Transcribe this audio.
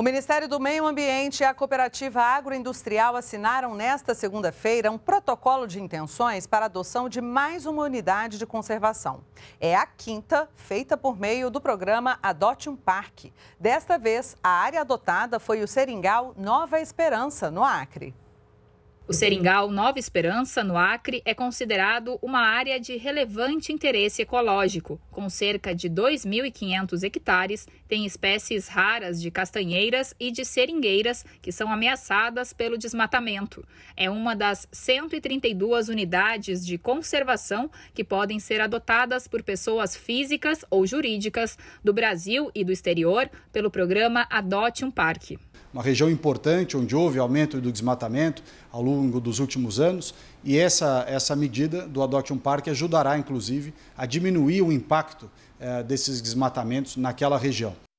O Ministério do Meio Ambiente e a Cooperativa Agroindustrial assinaram nesta segunda-feira um protocolo de intenções para a adoção de mais uma unidade de conservação. É a quinta, feita por meio do programa Adote um Parque. Desta vez, a área adotada foi o Seringal Nova Esperança, no Acre. O Seringal Nova Esperança, no Acre, é considerado uma área de relevante interesse ecológico. Com cerca de 2.500 hectares, tem espécies raras de castanheiras e de seringueiras que são ameaçadas pelo desmatamento. É uma das 132 unidades de conservação que podem ser adotadas por pessoas físicas ou jurídicas do Brasil e do exterior pelo programa Adote um Parque uma região importante onde houve aumento do desmatamento ao longo dos últimos anos. E essa, essa medida do Adote um Parque ajudará, inclusive, a diminuir o impacto eh, desses desmatamentos naquela região.